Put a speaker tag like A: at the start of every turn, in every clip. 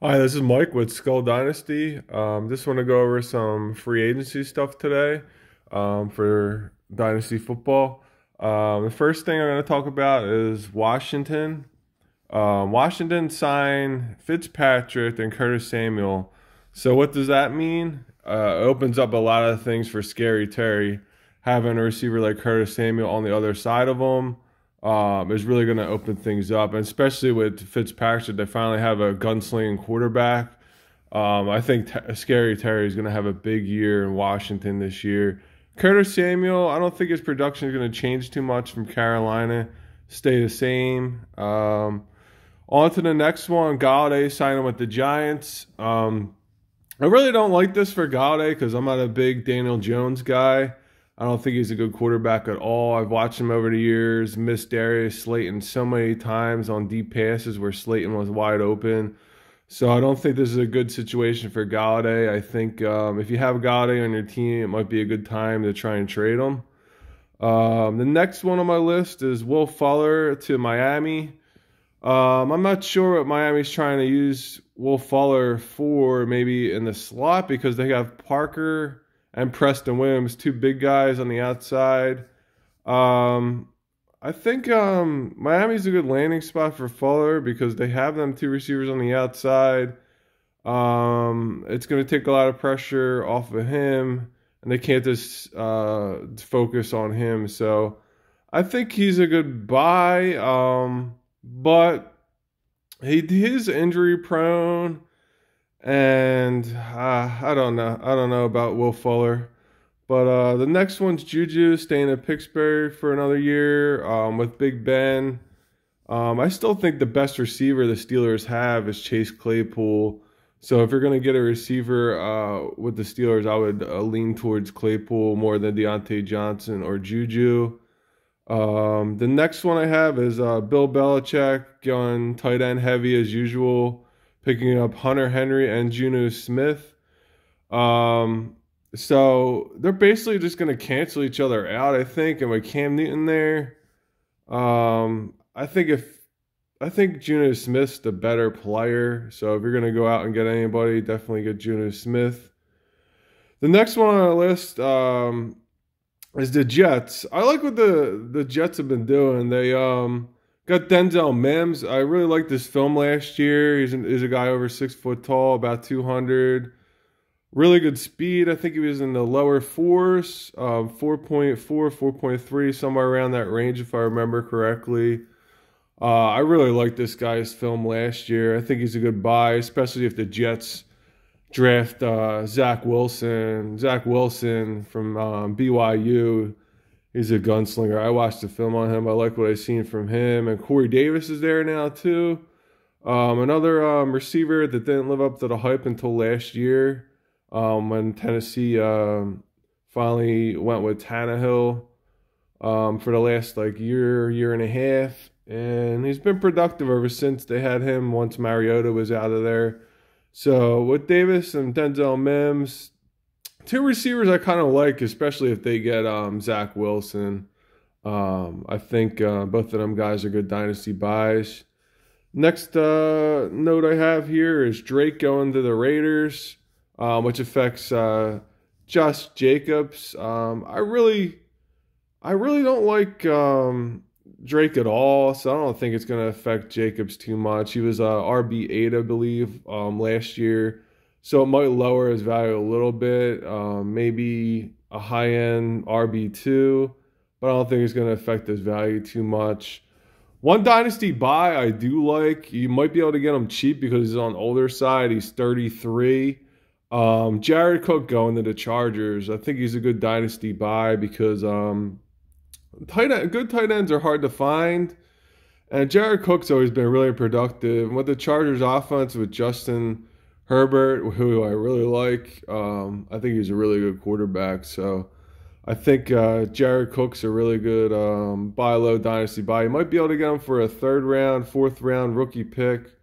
A: Hi, this is Mike with Skull Dynasty. Um, just want to go over some free agency stuff today um, for Dynasty football. Um, the first thing I'm going to talk about is Washington. Um, Washington signed Fitzpatrick and Curtis Samuel. So, what does that mean? Uh, opens up a lot of things for Scary Terry, having a receiver like Curtis Samuel on the other side of him um, is really going to open things up, and especially with Fitzpatrick, they finally have a gunslinging quarterback. Um, I think T- Scary Terry is going to have a big year in Washington this year. Curtis Samuel, I don't think his production is going to change too much from Carolina. Stay the same. Um, on to the next one. Galladay signing with the Giants. Um, I really don't like this for Galladay because I'm not a big Daniel Jones guy. I don't think he's a good quarterback at all. I've watched him over the years, missed Darius Slayton so many times on deep passes where Slayton was wide open. So I don't think this is a good situation for Galladay. I think um, if you have Galladay on your team, it might be a good time to try and trade him. Um, the next one on my list is Will Fuller to Miami. Um, I'm not sure what Miami's trying to use Will Fuller for, maybe in the slot because they have Parker and Preston Williams, two big guys on the outside. Um, I think um, Miami's a good landing spot for Fuller because they have them two receivers on the outside. Um, it's going to take a lot of pressure off of him, and they can't just uh, focus on him. So I think he's a good buy, um, but he, he is injury prone and uh, I don't know. I don't know about Will Fuller. But uh, the next one's Juju staying at Pittsburgh for another year um, with Big Ben. Um, I still think the best receiver the Steelers have is Chase Claypool. So if you're going to get a receiver uh, with the Steelers, I would uh, lean towards Claypool more than Deontay Johnson or Juju. Um, the next one I have is uh, Bill Belichick going tight end heavy as usual picking up Hunter Henry and Juno Smith. Um, so they're basically just going to cancel each other out, I think. And with Cam Newton there, um, I think if I think Juno Smith's the better player. So if you're going to go out and get anybody, definitely get Juno Smith. The next one on our list um, is the Jets. I like what the the Jets have been doing. They um Got Denzel Mims. I really liked this film last year. He's, an, he's a guy over six foot tall, about 200. Really good speed. I think he was in the lower fours, um, 4.4, 4.3, somewhere around that range, if I remember correctly. Uh, I really liked this guy's film last year. I think he's a good buy, especially if the Jets draft uh, Zach Wilson. Zach Wilson from um, BYU He's a gunslinger. I watched the film on him. I like what I seen from him. And Corey Davis is there now too. Um, another um, receiver that didn't live up to the hype until last year um, when Tennessee um, finally went with Tannehill um, for the last like year, year and a half, and he's been productive ever since they had him. Once Mariota was out of there, so with Davis and Denzel Mims, two receivers I kind of like, especially if they get um, Zach Wilson. Um, I think uh, both of them guys are good dynasty buys. Next uh, note I have here is Drake going to the Raiders, um, which affects uh, Josh Jacobs. Um, I really, I really don't like um, Drake at all, so I don't think it's going to affect Jacobs too much. He was uh, RB eight, I believe, um, last year. So it might lower his value a little bit, um, maybe a high end RB2, but I don't think it's going to affect his value too much. One dynasty buy I do like. You might be able to get him cheap because he's on older side. He's 33. Um, Jared Cook going to the Chargers. I think he's a good dynasty buy because um, tight end, good tight ends are hard to find. And Jared Cook's always been really productive. And with the Chargers offense with Justin Herbert, who I really like, um, I think he's a really good quarterback. So I think uh, Jared Cook's a really good um, buy low dynasty buy. You might be able to get him for a third round, fourth round rookie pick,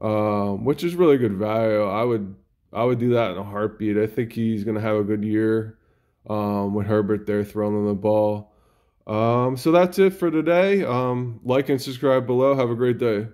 A: um, which is really good value. I would I would do that in a heartbeat. I think he's going to have a good year um, with Herbert there throwing him the ball. Um, so that's it for today. Um, like and subscribe below. Have a great day.